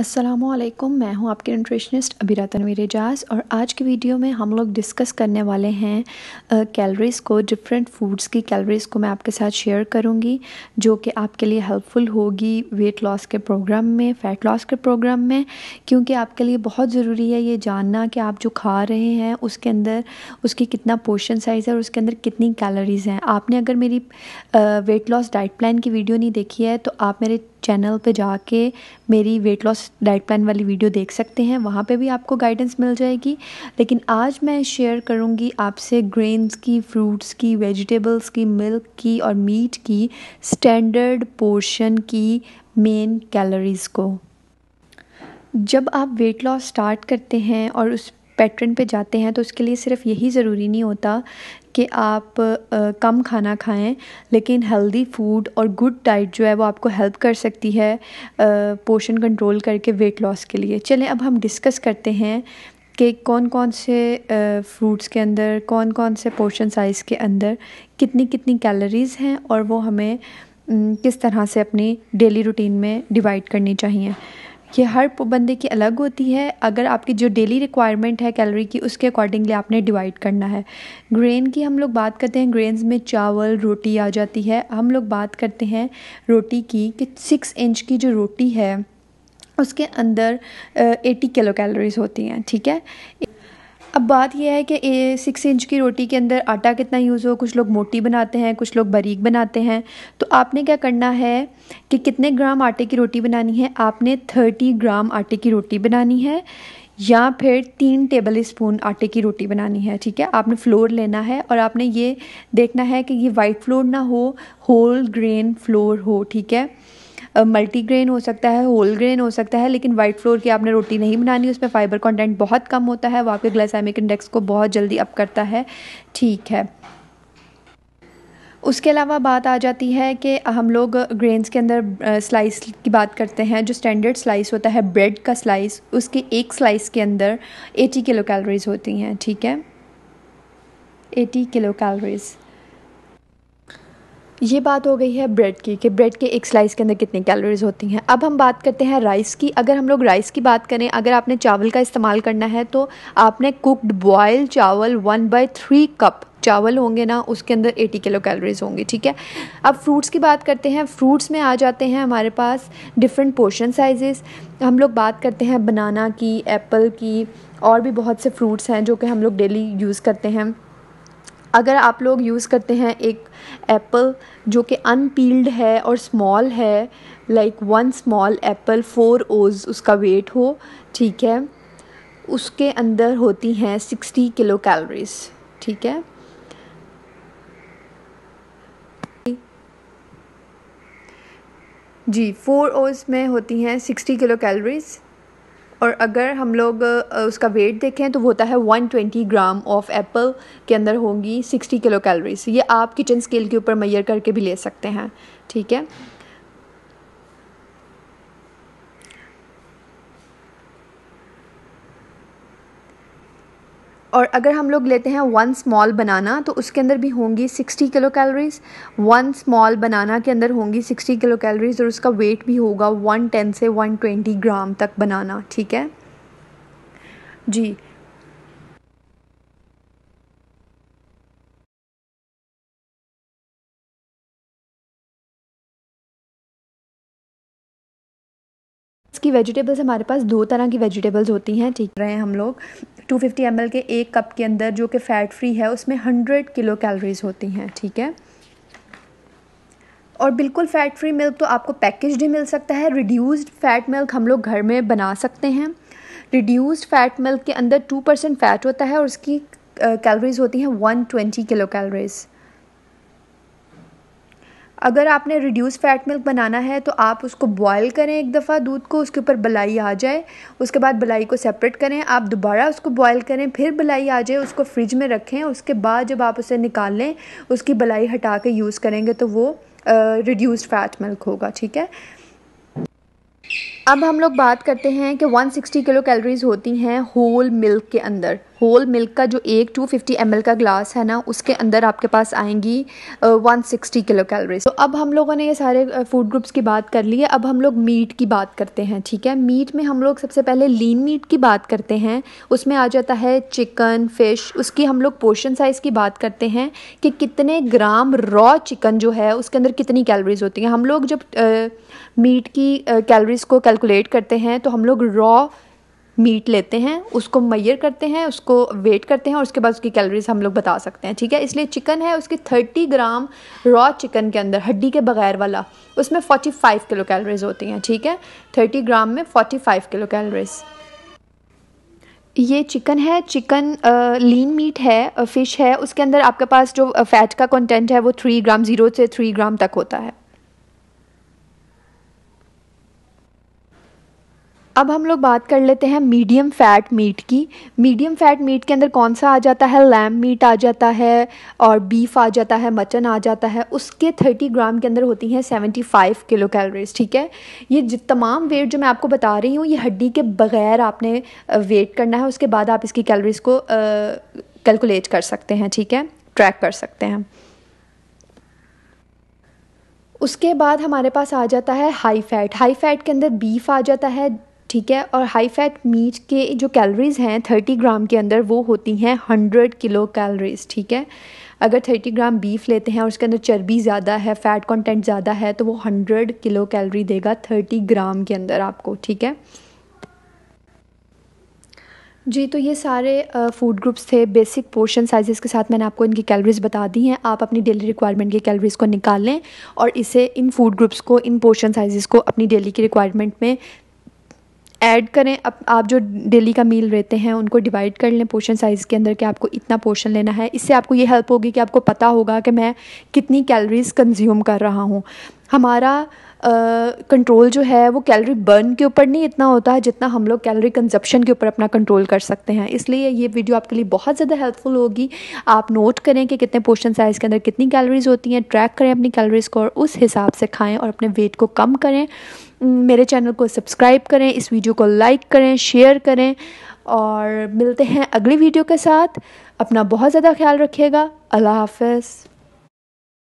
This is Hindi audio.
असलम मैं हूं आपके न्यूट्रिशनिस्ट अबीरा तनवीर एजाज और आज की वीडियो में हम लोग डिस्कस करने वाले हैं कैलोरीज़ को डिफरेंट फूड्स की कैलोरीज़ को मैं आपके साथ शेयर करूंगी जो कि आपके लिए हेल्पफुल होगी वेट लॉस के प्रोग्राम में फ़ैट लॉस के प्रोग्राम में क्योंकि आपके लिए बहुत ज़रूरी है ये जानना कि आप जो खा रहे हैं उसके अंदर उसकी कितना पोर्शन साइज़ है और उसके अंदर कितनी कैलोरीज़ हैं आपने अगर मेरी वेट लॉस डाइट प्लान की वीडियो नहीं देखी है तो आप मेरे चैनल पे जाके मेरी वेट लॉस डाइट प्लान वाली वीडियो देख सकते हैं वहाँ पे भी आपको गाइडेंस मिल जाएगी लेकिन आज मैं शेयर करूँगी आपसे ग्रेन्स की फ्रूट्स की वेजिटेबल्स की मिल्क की और मीट की स्टैंडर्ड पोर्शन की मेन कैलोरीज़ को जब आप वेट लॉस स्टार्ट करते हैं और उस पैटर्न पे जाते हैं तो उसके लिए सिर्फ यही ज़रूरी नहीं होता कि आप आ, कम खाना खाएं लेकिन हेल्दी फूड और गुड डाइट जो है वो आपको हेल्प कर सकती है पोशन कंट्रोल करके वेट लॉस के लिए चलें अब हम डिस्कस करते हैं कि कौन कौन से फ्रूट्स के अंदर कौन कौन से पोर्शन साइज़ के अंदर कितनी कितनी कैलोरीज़ हैं और वो हमें किस तरह से अपनी डेली रूटीन में डिवाइड करनी चाहिए ये हर बंदे की अलग होती है अगर आपकी जो डेली रिक्वायरमेंट है कैलोरी की उसके अकॉर्डिंगली आपने डिवाइड करना है ग्रेन की हम लोग बात करते हैं ग्रेन्स में चावल रोटी आ जाती है हम लोग बात करते हैं रोटी की कि सिक्स इंच की जो रोटी है उसके अंदर एटी किलो कैलोरीज होती हैं ठीक है अब बात यह है कि सिक्स इंच की रोटी के अंदर आटा कितना यूज़ हो कुछ लोग मोटी बनाते हैं कुछ लोग बारीक बनाते हैं तो आपने क्या करना है कि कितने ग्राम आटे की रोटी बनानी है आपने थर्टी ग्राम आटे की रोटी बनानी है या फिर तीन टेबल स्पून आटे की रोटी बनानी है ठीक है आपने फ्लोर लेना है और आपने ये देखना है कि ये वाइट फ्लोर ना हो होल ग्रेन फ्लोर हो ठीक है मल्टीग्रेन हो सकता है होल ग्रेन हो सकता है लेकिन वाइट फ्लोर की आपने रोटी नहीं बनानी उसमें फाइबर कंटेंट बहुत कम होता है वो आपके ग्लाइसेमिक इंडेक्स को बहुत जल्दी अप करता है ठीक है उसके अलावा बात आ जाती है कि हम लोग ग्रेन्स के अंदर स्लाइस की बात करते हैं जो स्टैंडर्ड स्लाइस होता है ब्रेड का स्लाइस उसके एक स्लाइस के अंदर 80 किलो कैलोरीज होती हैं ठीक है 80 किलो कैलोरीज़ ये बात हो गई है ब्रेड की कि ब्रेड के एक स्लाइस के अंदर कितनी कैलोरीज होती हैं अब हम बात करते हैं राइस की अगर हम लोग राइस की बात करें अगर आपने चावल का इस्तेमाल करना है तो आपने कुकड बॉयल चावल वन बाई थ्री कप चावल होंगे ना उसके अंदर 80 किलो कैलोरीज होंगी ठीक है अब फ्रूट्स की बात करते हैं फ्रूट्स में आ जाते हैं हमारे पास डिफरेंट पोर्शन साइजेस हम लोग बात करते हैं बनाना की एप्पल की और भी बहुत से फ्रूट्स हैं जो कि हम लोग डेली यूज़ करते हैं अगर आप लोग यूज़ करते हैं एक एप्पल जो कि अनपील्ड है और स्मॉल है like one small apple four oz उसका वेट हो ठीक है उसके अंदर होती हैं सिक्सटी किलो कैलोरीज ठीक है जी फोर ओज में होती हैं सिक्सटी किलो कैलोरीज़ और अगर हम लोग उसका वेट देखें तो वो होता है 120 ग्राम ऑफ एप्पल के अंदर होंगी 60 किलो कैलोरीज ये आप किचन स्केल के ऊपर मैयर करके भी ले सकते हैं ठीक है और अगर हम लोग लेते हैं वन स्मॉल बनाना तो उसके अंदर भी होंगी 60 kilo calories one small banana के अंदर होंगी 60 किलो कैलोरीज और उसका वेट भी होगा 110 से 120 ग्राम तक बनाना ठीक है जी इसकी वेजिटेबल्स हमारे पास दो तरह की वेजिटेबल्स होती हैं ठीक रहे हैं हम लोग 250 फिफ्टी के एक कप के अंदर जो कि फ़ैट फ्री है उसमें 100 किलो कैलोरीज होती हैं ठीक है और बिल्कुल फ़ैट फ्री मिल्क तो आपको पैकेज ही मिल सकता है रिड्यूस्ड फ़ैट मिल्क हम लोग घर में बना सकते हैं रिड्यूस्ड फ़ैट मिल्क के अंदर टू परसेंट फ़ैट होता है और उसकी कैलोरीज होती हैं वन ट्वेंटी किलो कैलोरीज़ अगर आपने रिड्यूस फैट मिल्क बनाना है तो आप उसको बॉयल करें एक दफ़ा दूध को उसके ऊपर बलाई आ जाए उसके बाद बलाई को सेपरेट करें आप दोबारा उसको बॉयल करें फिर बलाई आ जाए उसको फ्रिज में रखें उसके बाद जब आप उसे निकाल लें उसकी बलाई हटा के यूज़ करेंगे तो वो रिड्यूस फैट मिल्क होगा ठीक है अब हम लोग बात करते हैं कि 160 किलो कैलोरीज होती हैं होल मिल्क के अंदर होल मिल्क का जो एक 250 फिफ्टी का ग्लास है ना उसके अंदर आपके पास आएंगी वन सिक्सटी किलो कैलोरीज तो अब हम लोगों ने ये सारे फूड ग्रुप्स की बात कर ली है अब हम लोग मीट की बात करते हैं ठीक है मीट में हम लोग सबसे पहले लीन मीट की बात करते हैं उसमें आ जाता है चिकन फिश उसकी हम लोग पोर्शन साइज़ की बात करते हैं कि कितने ग्राम रॉ चिकन जो है उसके अंदर कितनी कैलोरीज होती हैं हम लोग जब आ, मीट की कैलोरीज को कैलकुलेट करते हैं तो हम लोग रॉ मीट लेते हैं उसको मैयर करते हैं उसको वेट करते हैं और उसके बाद उसकी कैलोरीज हम लोग बता सकते हैं ठीक है इसलिए चिकन है उसकी थर्टी ग्राम रॉ चिकन के अंदर हड्डी के बगैर वाला उसमें फोर्टी फाइव किलो कैलोरीज होती हैं ठीक है थर्टी ग्राम में फोर्टी फाइव किलो कैलोरीज ये चिकन है चिकन लीन मीट है फ़िश है उसके अंदर आपके पास जो फैट का कंटेंट है वो थ्री ग्राम ज़ीरो से थ्री ग्राम तक होता है अब हम लोग बात कर लेते हैं मीडियम फैट मीट की मीडियम फैट मीट के अंदर कौन सा आ जाता है लैम मीट आ जाता है और बीफ आ जाता है मटन आ जाता है उसके 30 ग्राम के अंदर होती हैं 75 किलो कैलोरीज ठीक है ये तमाम वेट जो मैं आपको बता रही हूँ ये हड्डी के बगैर आपने वेट करना है उसके बाद आप इसकी कैलोरीज को कैलकुलेट कर सकते हैं ठीक है ट्रैक कर सकते हैं उसके बाद हमारे पास आ जाता है हाई फैट हाई फैट के अंदर बीफ आ जाता है ठीक है और हाई फैट मीट के जो कैलोरीज़ हैं थर्टी ग्राम के अंदर वो होती हैं हंड्रेड किलो कैलोरीज़ ठीक है अगर थर्टी ग्राम बीफ लेते हैं और उसके अंदर चर्बी ज़्यादा है फ़ैट कंटेंट ज़्यादा है तो वो हंड्रेड किलो कैलोरी देगा थर्टी ग्राम के अंदर आपको ठीक है जी तो ये सारे फूड ग्रुप्स थे बेसिक पोर्शन साइजेस के साथ मैंने आपको इनकी कैलोरीज बता दी हैं आप अपनी डेली रिक्वायरमेंट की कैलोरीज को निकालें और इसे इन फूड ग्रुप्स को इन पोर्शन साइजेस को अपनी डेली की रिक्वायरमेंट में ऐड करें अब आप जो डेली का मील रहते हैं उनको डिवाइड कर लें पोर्शन साइज़ के अंदर कि आपको इतना पोर्शन लेना है इससे आपको ये हेल्प होगी कि आपको पता होगा कि मैं कितनी कैलोरीज़ कंज्यूम कर रहा हूँ हमारा कंट्रोल uh, जो है वो कैलोरी बर्न के ऊपर नहीं इतना होता है जितना हम लोग कैलोरी कंजप्शन के ऊपर अपना कंट्रोल कर सकते हैं इसलिए ये वीडियो आपके लिए बहुत ज़्यादा हेल्पफुल होगी आप नोट करें कि कितने पोर्शन साइज़ के अंदर कितनी कैलोरीज होती हैं ट्रैक करें अपनी कैलोरीज को और उस हिसाब से खाएं और अपने वेट को कम करें मेरे चैनल को सब्सक्राइब करें इस वीडियो को लाइक करें शेयर करें और मिलते हैं अगली वीडियो के साथ अपना बहुत ज़्यादा ख्याल रखिएगा अल्लाह हाफ